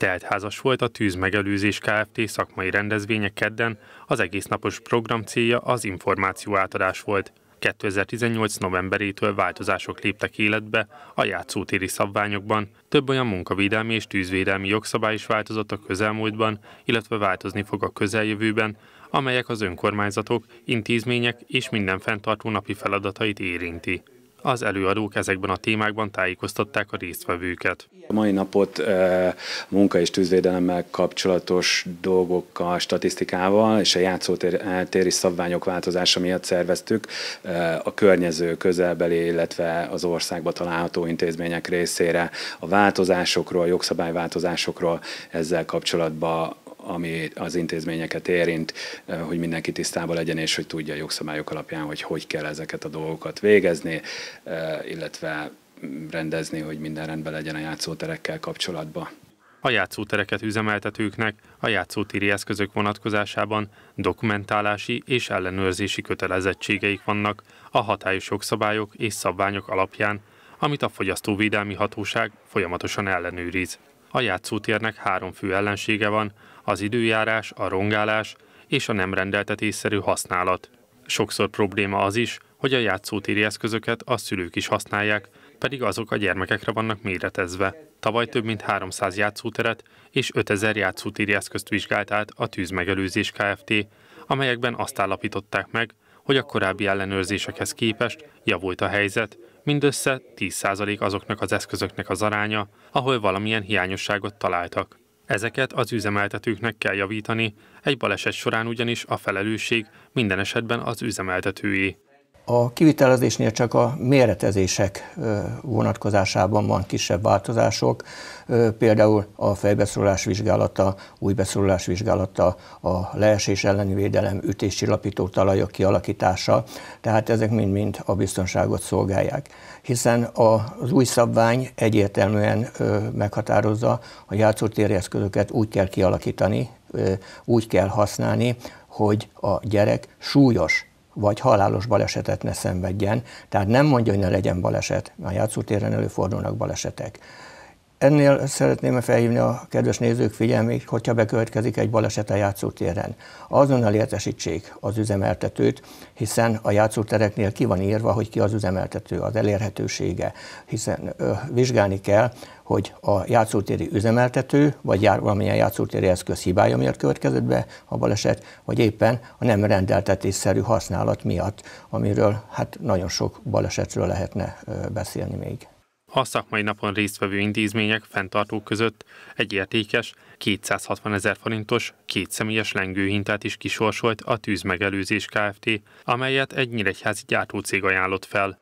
Teltházas volt a Tűz Megelőzés Kft. szakmai rendezvénye kedden, az egésznapos program célja az információ átadás volt. 2018. novemberétől változások léptek életbe a játszótéri szabványokban, több olyan munkavédelmi és tűzvédelmi jogszabály is változott a közelmúltban, illetve változni fog a közeljövőben, amelyek az önkormányzatok, intézmények és minden fenntartó napi feladatait érinti. Az előadók ezekben a témákban tájékoztatták a résztvevőket. A mai napot e, munka és tűzvédelemmel kapcsolatos dolgokkal, statisztikával és a játszótéri szabványok változása miatt szerveztük e, a környező közelbeli, illetve az országba található intézmények részére a változásokról, a jogszabályváltozásokról ezzel kapcsolatban ami az intézményeket érint, eh, hogy mindenki tisztában legyen, és hogy tudja a jogszabályok alapján, hogy hogy kell ezeket a dolgokat végezni, eh, illetve rendezni, hogy minden rendben legyen a játszóterekkel kapcsolatban. A játszótereket üzemeltetőknek a játszótéri eszközök vonatkozásában dokumentálási és ellenőrzési kötelezettségeik vannak a hatályos jogszabályok és szabványok alapján, amit a Fogyasztóvédelmi Hatóság folyamatosan ellenőriz. A játszótérnek három fő ellensége van, az időjárás, a rongálás és a nem rendeltetésszerű használat. Sokszor probléma az is, hogy a játszótéri eszközöket a szülők is használják, pedig azok a gyermekekre vannak méretezve. Tavaly több mint 300 játszóteret és 5000 játszótéri eszközt vizsgált át a Tűzmegelőzés Kft., amelyekben azt állapították meg, hogy a korábbi ellenőrzésekhez képest javult a helyzet, Mindössze 10% azoknak az eszközöknek az aránya, ahol valamilyen hiányosságot találtak. Ezeket az üzemeltetőknek kell javítani, egy baleset során ugyanis a felelősség minden esetben az üzemeltetői. A kivitelezésnél csak a méretezések vonatkozásában van kisebb változások, például a fejbeszorulás vizsgálata, új beszorulás vizsgálata, a leesés elleni védelem, ütéscsillapító talajok kialakítása, tehát ezek mind-mind a biztonságot szolgálják. Hiszen az új szabvány egyértelműen meghatározza, a játszótéri eszközöket úgy kell kialakítani, úgy kell használni, hogy a gyerek súlyos vagy halálos balesetet ne szenvedjen. Tehát nem mondja, hogy ne legyen baleset. A játszótéren előfordulnak balesetek. Ennél szeretném felhívni a kedves nézők figyelmét, hogyha bekövetkezik egy baleset a játszótéren. Azonnal értesítsék az üzemeltetőt, hiszen a játszótereknél ki van írva, hogy ki az üzemeltető, az elérhetősége, hiszen ö, vizsgálni kell, hogy a játszótéri üzemeltető, vagy jár, valamilyen játszótéri eszköz hibája miatt következett be a baleset, vagy éppen a nem rendeltetésszerű használat miatt, amiről hát nagyon sok balesetről lehetne beszélni még. A szakmai napon résztvevő intézmények fenntartók között egy értékes 260 ezer forintos kétszemélyes lengőhintát is kisorsolt a tűzmegelőzés Kft., amelyet egy nyíregyházi gyártócég ajánlott fel.